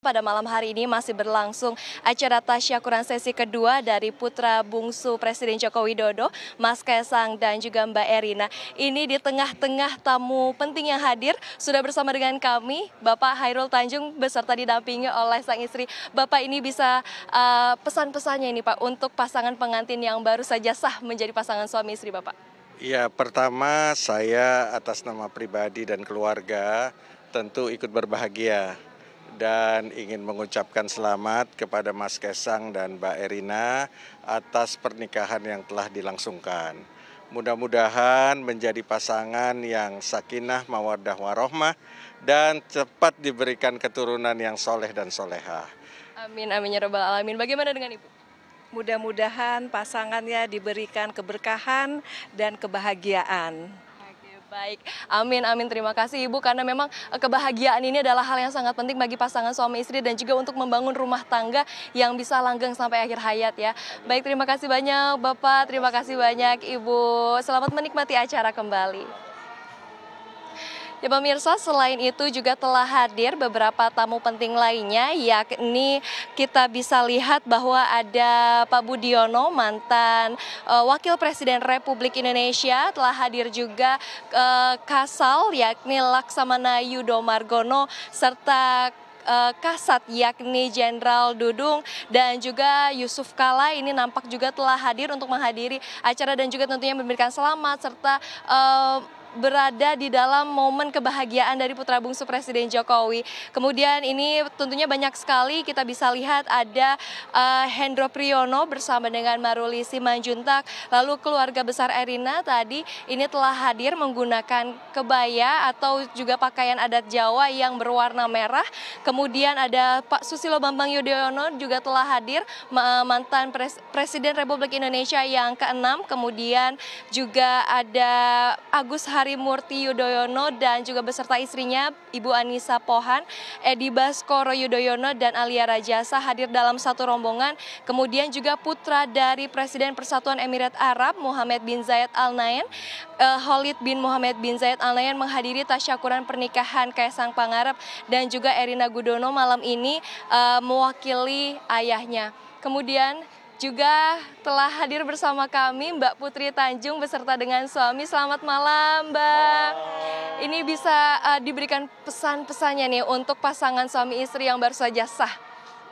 Pada malam hari ini masih berlangsung acara tasyakuran sesi kedua dari putra bungsu Presiden Joko Widodo, Mas Kaisang dan juga Mbak Erina. Ini di tengah-tengah tamu penting yang hadir sudah bersama dengan kami Bapak Hairul Tanjung beserta didampingi oleh sang istri. Bapak ini bisa uh, pesan-pesannya ini Pak untuk pasangan pengantin yang baru saja sah menjadi pasangan suami istri Bapak. Ya, pertama saya atas nama pribadi dan keluarga tentu ikut berbahagia dan ingin mengucapkan selamat kepada Mas Kesang dan Mbak Erina atas pernikahan yang telah dilangsungkan. Mudah-mudahan menjadi pasangan yang sakinah, mawadah, warohmah, dan cepat diberikan keturunan yang soleh dan solehah. Amin, amin, ya Rabbal Alamin. Bagaimana dengan Ibu? Mudah-mudahan pasangannya diberikan keberkahan dan kebahagiaan. Baik, amin, amin. Terima kasih Ibu karena memang eh, kebahagiaan ini adalah hal yang sangat penting bagi pasangan suami istri dan juga untuk membangun rumah tangga yang bisa langgeng sampai akhir hayat ya. Baik, terima kasih banyak Bapak, terima kasih banyak Ibu. Selamat menikmati acara kembali. Ya pemirsa, selain itu juga telah hadir beberapa tamu penting lainnya, yakni kita bisa lihat bahwa ada Pak Budiono, mantan uh, Wakil Presiden Republik Indonesia, telah hadir juga uh, Kasal, yakni Laksamana Yudo Margono, serta eh, Kasat yakni Jenderal Dudung dan juga Yusuf Kala ini nampak juga telah hadir untuk menghadiri acara dan juga tentunya memberikan selamat serta uh, berada di dalam momen kebahagiaan dari putra bungsu Presiden Jokowi. Kemudian ini tentunya banyak sekali kita bisa lihat ada uh, Hendro Priyono bersama dengan Maruli Simanjuntak, lalu keluarga besar Erina tadi ini telah hadir menggunakan kebaya atau juga pakaian adat Jawa yang berwarna merah. Kemudian ada Pak Susilo Bambang Yudhoyono juga telah hadir eh, mantan Pres Presiden Republik Indonesia yang keenam. Kemudian juga ada Agus Har Harimurti Yudhoyono dan juga beserta istrinya Ibu Anissa Pohan, Edi Baskoro Yudhoyono dan Alia Rajasa hadir dalam satu rombongan. Kemudian juga putra dari Presiden Persatuan Emirat Arab Muhammad bin Zayed Al Nahyan, uh, eh, Khalid bin Muhammad bin Zayed Al Nahyan menghadiri tasyakuran pernikahan Kaisang Pangarep dan juga Erina Gudono malam ini uh, mewakili ayahnya. Kemudian juga telah hadir bersama kami Mbak Putri Tanjung beserta dengan suami. Selamat malam Mbak. Ini bisa uh, diberikan pesan-pesannya nih untuk pasangan suami istri yang baru saja sah.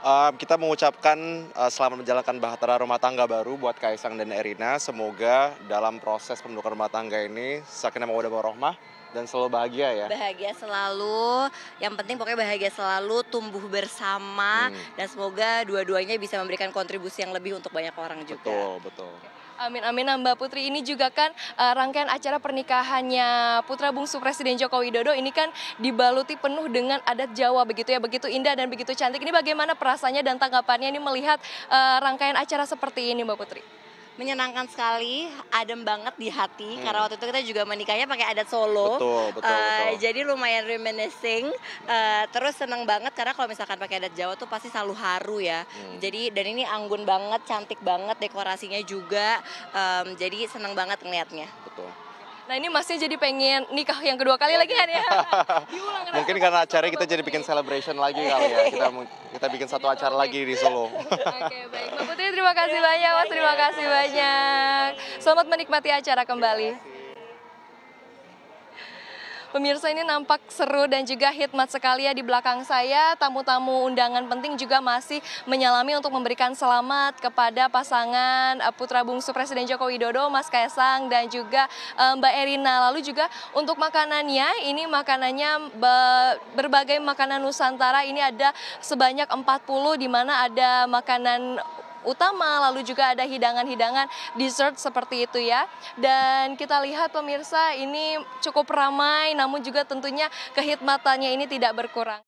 Uh, kita mengucapkan uh, selamat menjalankan bahtera rumah tangga baru buat Kaisang dan Erina. Semoga dalam proses pembentukan rumah tangga ini sakinah mawaddah warahmah dan selalu bahagia ya. Bahagia selalu. Yang penting pokoknya bahagia selalu, tumbuh bersama hmm. dan semoga dua-duanya bisa memberikan kontribusi yang lebih untuk banyak orang juga. Betul, betul. Amin amin nah, Mbak Putri ini juga kan uh, rangkaian acara pernikahannya putra bungsu Presiden Joko Widodo ini kan dibaluti penuh dengan adat Jawa begitu ya begitu indah dan begitu cantik. Ini bagaimana perasaannya dan tanggapannya ini melihat uh, rangkaian acara seperti ini Mbak Putri? menyenangkan sekali, adem banget di hati hmm. karena waktu itu kita juga menikahnya pakai adat Solo. Betul, betul, uh, betul. Jadi lumayan reminiscing. Uh, terus senang banget karena kalau misalkan pakai adat Jawa tuh pasti selalu haru ya. Hmm. Jadi dan ini anggun banget, cantik banget, dekorasinya juga. Um, jadi senang banget ngeliatnya. Betul. Nah ini masih jadi pengen nikah yang kedua kali lagi kan ya? Mungkin karena acara kita jadi bikin celebration lagi kali ya. Kita kita bikin satu acara lagi di Solo. Oke baik, Mbak Putri terima kasih banyak, Mas terima kasih banyak. Selamat menikmati acara kembali. Pemirsa ini nampak seru dan juga hikmat sekali ya di belakang saya. Tamu-tamu undangan penting juga masih menyalami untuk memberikan selamat kepada pasangan eh, putra bungsu Presiden Joko Widodo, Mas Kaisang dan juga eh, Mbak Erina. Lalu juga untuk makanannya, ini makanannya berbagai makanan Nusantara. Ini ada sebanyak 40 di mana ada makanan utama, lalu juga ada hidangan-hidangan dessert seperti itu ya. Dan kita lihat pemirsa ini cukup ramai namun juga tentunya kehidmatannya ini tidak berkurang.